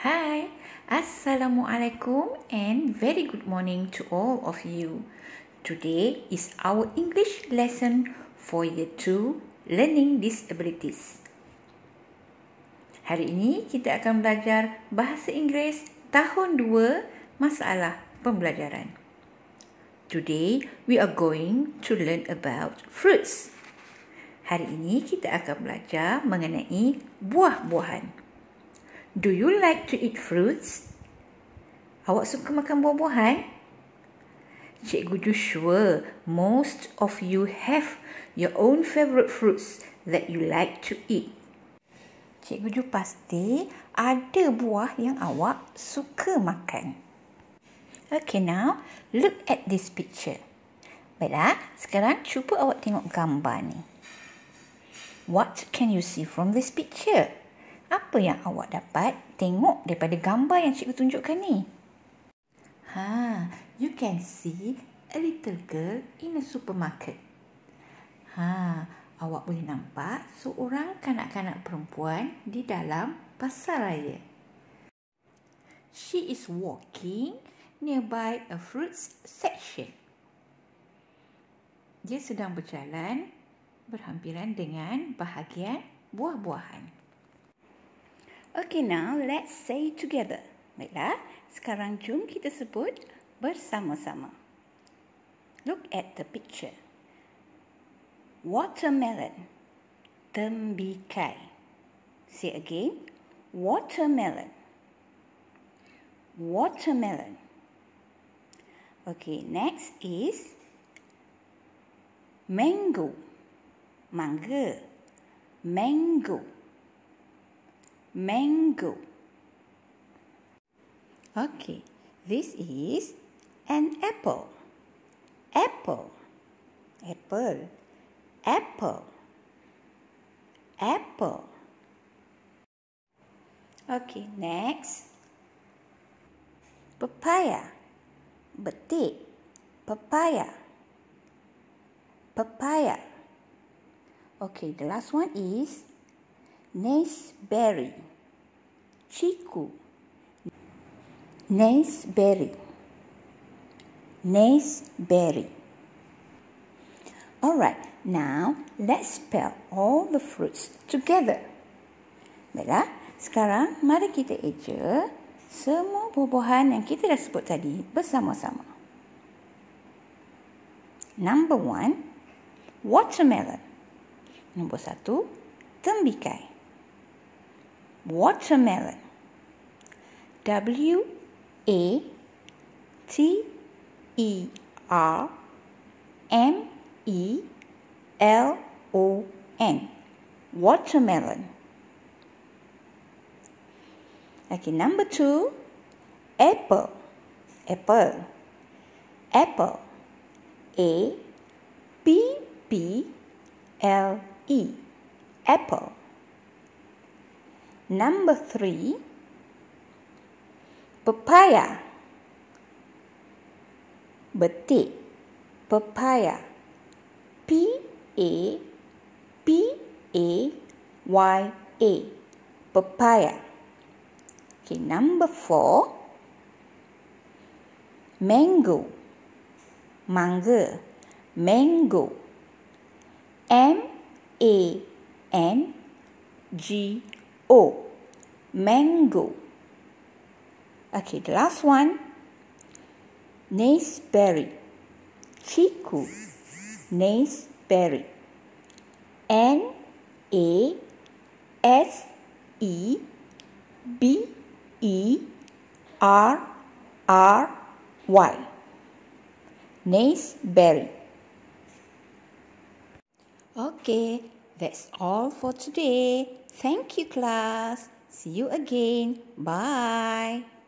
Hi, Assalamualaikum and very good morning to all of you. Today is our English lesson for year Two learning disabilities. Hari ini kita akan belajar bahasa Inggeris tahun dua masalah pembelajaran. Today we are going to learn about fruits. Hari ini kita akan belajar mengenai buah-buahan. Do you like to eat fruits? Awak suka makan buah-buahan? Cikgu Joshua, most of you have your own favourite fruits that you like to eat. Cikgu Ju pasti ada buah yang awak suka makan. Okay now, look at this picture. Baiklah, sekarang cuba awak tengok gambar ni. What can you see from this picture? apa yang awak dapat tengok daripada gambar yang cikgu tunjukkan ni? Ha, you can see a little girl in a supermarket. Ha, awak boleh nampak seorang kanak-kanak perempuan di dalam pasar raya. She is walking nearby a fruits section. Dia sedang berjalan berhampiran dengan bahagian buah-buahan. Okay, now let's say together. Baiklah, sekarang jom kita sebut bersama-sama. Look at the picture. Watermelon. Tembikai. Say again. Watermelon. Watermelon. Okay, next is mango. Mangga. Mango. mango. mango. Okay, this is an apple. Apple. Apple. Apple. Apple. Okay, next. Papaya. Betik. Papaya. Papaya. Okay, the last one is Nace Berry. Chico. Nace Berry. Nace Berry. All right, now let's spell all the fruits together. Baiklah, sekarang mari kita eja semua buah-buahan yang kita dah sebut tadi bersama-sama. Number one, watermelon. Nombor satu, tembikai. watermelon. W A T E R M E L O N. Watermelon. Okay, number two, apple. Apple. Apple. A P P L E. Apple. Number three, pepaya. Betik, pepaya. P A P A Y A, pepaya. Okay, number four, mango. Mangga, mango. M A N G O. Oh, mango. Okay, the last one. Naseberry. Chiku. Naseberry. N A S E B E R R Y. Naseberry. Okay, that's all for today. Thank you, class. See you again. Bye.